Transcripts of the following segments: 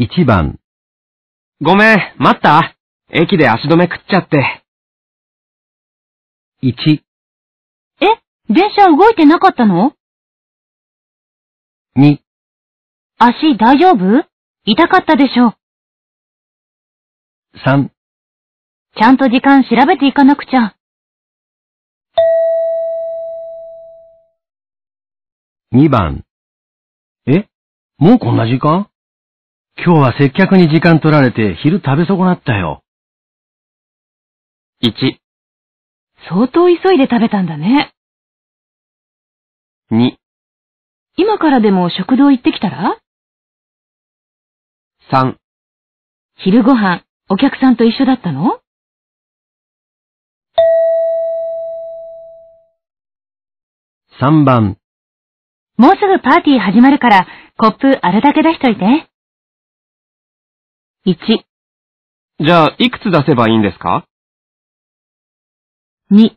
1番。ごめん、待った駅で足止め食っちゃって。1。え電車動いてなかったの ?2。足大丈夫痛かったでしょう。3。ちゃんと時間調べていかなくちゃ。2番。えもうこんな時間今日は接客に時間取られて昼食べ損なったよ。1、相当急いで食べたんだね。2、今からでも食堂行ってきたら ?3、昼ご飯、お客さんと一緒だったの3番もうすぐパーティー始まるから、コップあるだけ出しといて。1、じゃあ、いくつ出せばいいんですか2、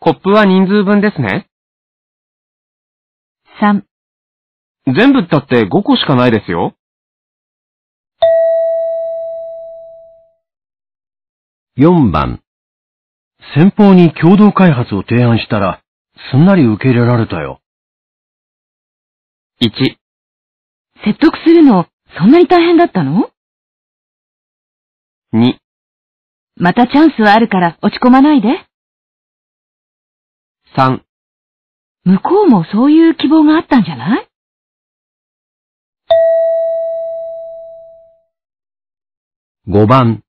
コップは人数分ですね。3、全部だって5個しかないですよ。4番、先方に共同開発を提案したら、すんなり受け入れられたよ。1、説得するの、そんなに大変だったの2またチャンスはあるから落ち込まないで。3向こうもそういう希望があったんじゃない5番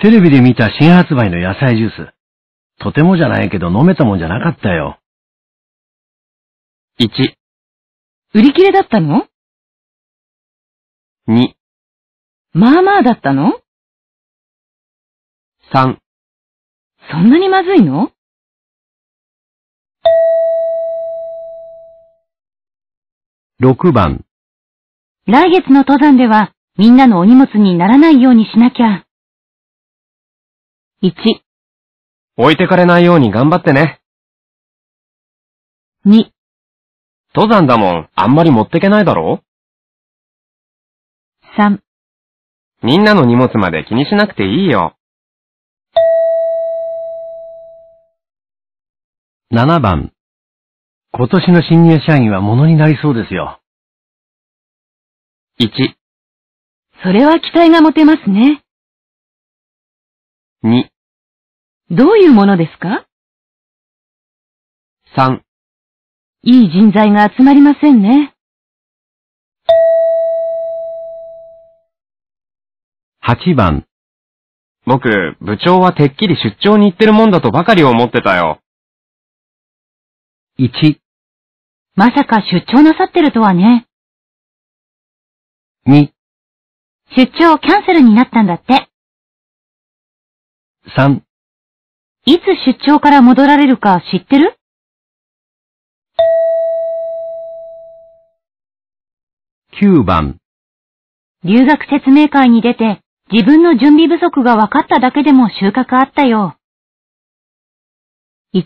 テレビで見た新発売の野菜ジュース。とてもじゃないけど飲めたもんじゃなかったよ。1売り切れだったの ?2 まあまあだったの3。そんなにまずいの6番。来月の登山では、みんなのお荷物にならないようにしなきゃ。1。置いてかれないように頑張ってね。2。登山だもん、あんまり持ってけないだろ ?3。みんなの荷物まで気にしなくていいよ。7番。今年の新入社員はものになりそうですよ。1。それは期待が持てますね。2。どういうものですか ?3。いい人材が集まりませんね。8番。僕、部長はてっきり出張に行ってるもんだとばかり思ってたよ。1、まさか出張なさってるとはね。2、出張キャンセルになったんだって。3、いつ出張から戻られるか知ってる9番留学説明会に出て自分の準備不足が分かっただけでも収穫あったよ。1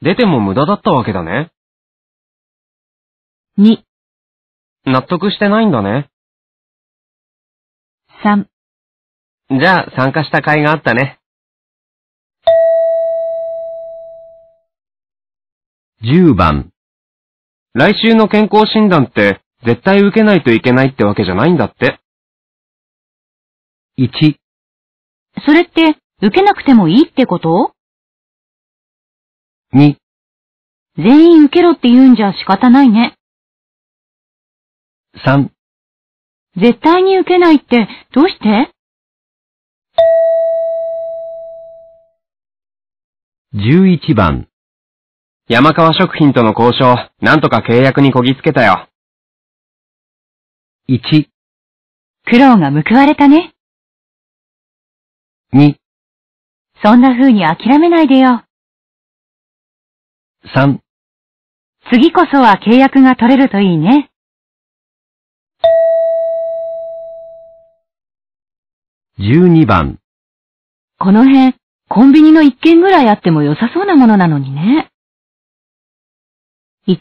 出ても無駄だったわけだね。2、納得してないんだね。3、じゃあ参加した甲斐があったね。10番。来週の健康診断って絶対受けないといけないってわけじゃないんだって。1。それって受けなくてもいいってこと2。全員受けろって言うんじゃ仕方ないね。3。絶対に受けないってどうして11番。山川食品との交渉、なんとか契約にこぎつけたよ。1。苦労が報われたね。2。そんな風に諦めないでよ。3次こそは契約が取れるといいね。12番この辺、コンビニの1軒ぐらいあっても良さそうなものなのにね。1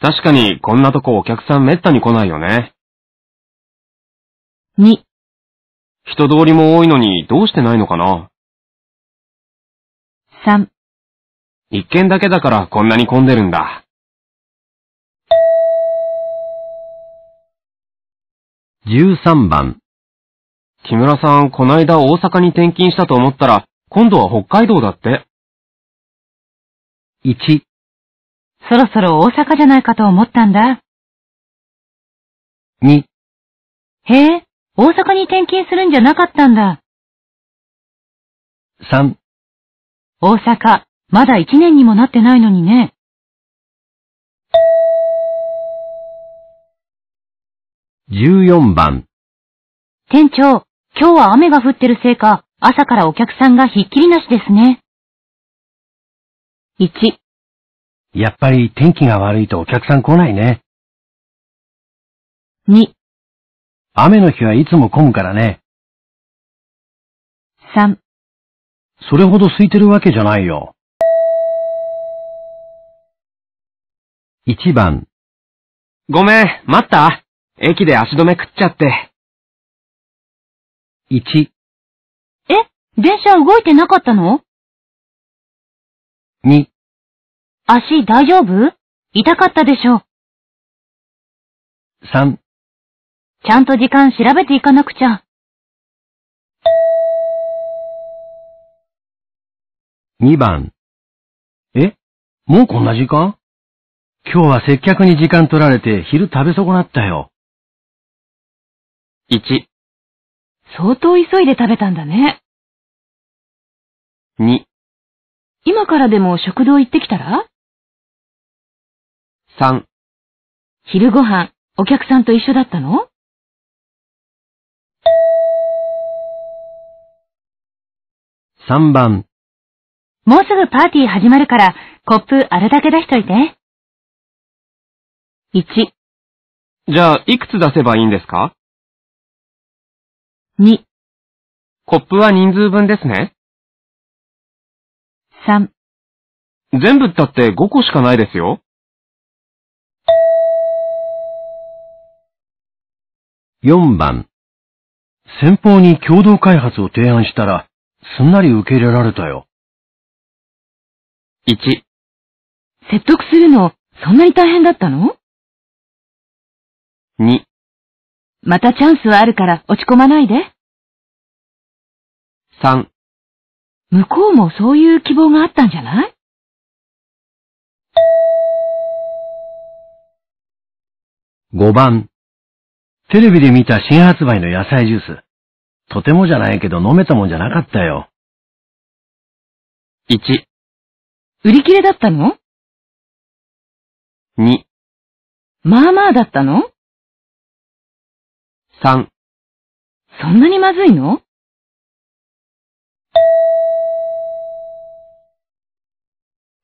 確かにこんなとこお客さんめったに来ないよね。2人通りも多いのにどうしてないのかな ?3 一軒だけだからこんなに混んでるんだ。13番。木村さん、こないだ大阪に転勤したと思ったら、今度は北海道だって。1。そろそろ大阪じゃないかと思ったんだ。2。へえ、大阪に転勤するんじゃなかったんだ。3。大阪、まだ一年にもなってないのにね。14番。店長、今日は雨が降ってるせいか、朝からお客さんがひっきりなしですね。1。やっぱり天気が悪いとお客さん来ないね。2。雨の日はいつも混むからね。3。それほど空いてるわけじゃないよ。1番。ごめん、待った駅で足止め食っちゃって。1。え電車動いてなかったの ?2。足大丈夫痛かったでしょ。3。ちゃんと時間調べていかなくちゃ。2番。えもうこんな時間今日は接客に時間取られて昼食べ損なったよ。1、相当急いで食べたんだね。2、今からでも食堂行ってきたら ?3、昼ご飯、お客さんと一緒だったの3番もうすぐパーティー始まるから、コップあるだけ出しといて。1、じゃあ、いくつ出せばいいんですか2、コップは人数分ですね。3、全部ったって5個しかないですよ。4番、先方に共同開発を提案したら、すんなり受け入れられたよ。1、説得するの、そんなに大変だったの2またチャンスはあるから落ち込まないで。3向こうもそういう希望があったんじゃない5番テレビで見た新発売の野菜ジュース。とてもじゃないけど飲めたもんじゃなかったよ。1売り切れだったの ?2 まあまあだったの3。そんなにまずいの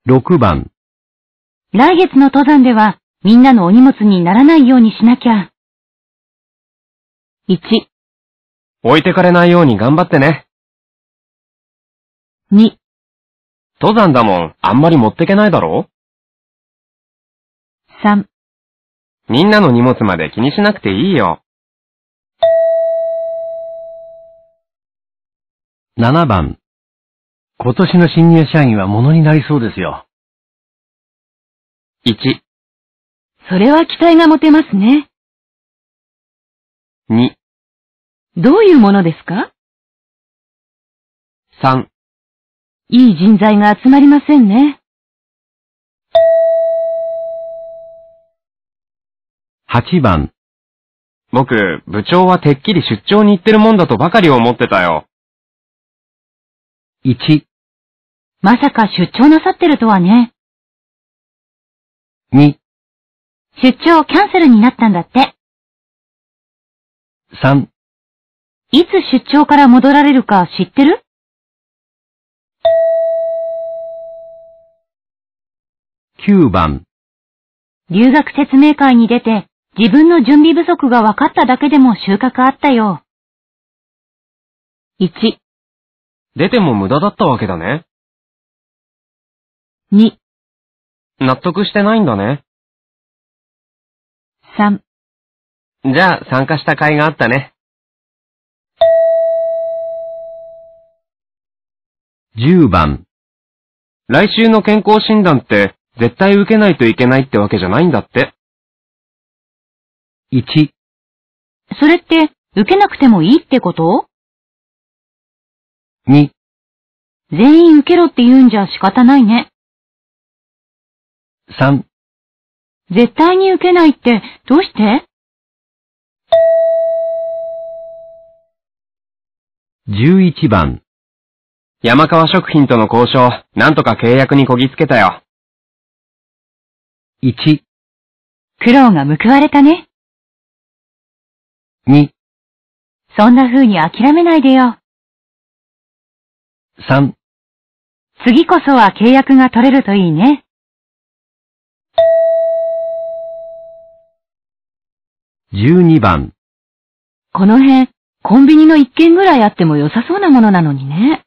6番。来月の登山では、みんなのお荷物にならないようにしなきゃ。1。置いてかれないように頑張ってね。2。登山だもん、あんまり持ってけないだろ ?3。みんなの荷物まで気にしなくていいよ。7番。今年の新入社員は物になりそうですよ。1。それは期待が持てますね。2。どういうものですか ?3。いい人材が集まりませんね。8番。僕、部長はてっきり出張に行ってるもんだとばかり思ってたよ。1、まさか出張なさってるとはね。2、出張キャンセルになったんだって。3、いつ出張から戻られるか知ってる9番留学説明会に出て自分の準備不足が分かっただけでも収穫あったよ。1出ても無駄だったわけだね。2、納得してないんだね。3、じゃあ参加した甲斐があったね。10番。来週の健康診断って絶対受けないといけないってわけじゃないんだって。1。それって受けなくてもいいってこと2。全員受けろって言うんじゃ仕方ないね。3。絶対に受けないってどうして11番。山川食品との交渉、なんとか契約にこぎつけたよ。1。苦労が報われたね。2。そんな風に諦めないでよ。3次こそは契約が取れるといいね。12番この辺、コンビニの一軒ぐらいあっても良さそうなものなのにね。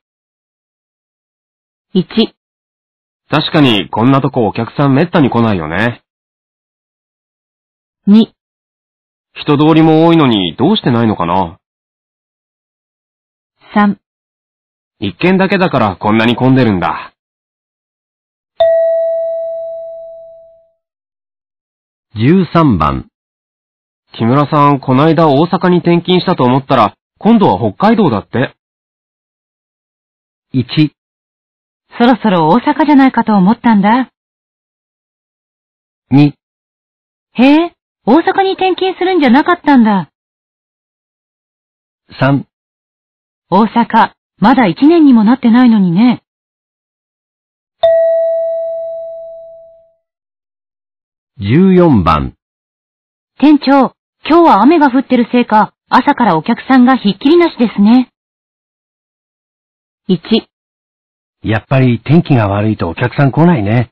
1確かにこんなとこお客さんめったに来ないよね。2人通りも多いのにどうしてないのかな ?3 一軒だけだからこんなに混んでるんだ。13番。木村さん、こないだ大阪に転勤したと思ったら、今度は北海道だって。1。そろそろ大阪じゃないかと思ったんだ。2。へえ、大阪に転勤するんじゃなかったんだ。3。大阪、まだ一年にもなってないのにね。14番。店長、今日は雨が降ってるせいか、朝からお客さんがひっきりなしですね。1。やっぱり天気が悪いとお客さん来ないね。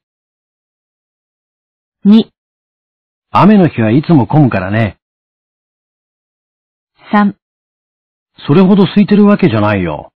2。雨の日はいつも混むからね。3。それほど空いてるわけじゃないよ。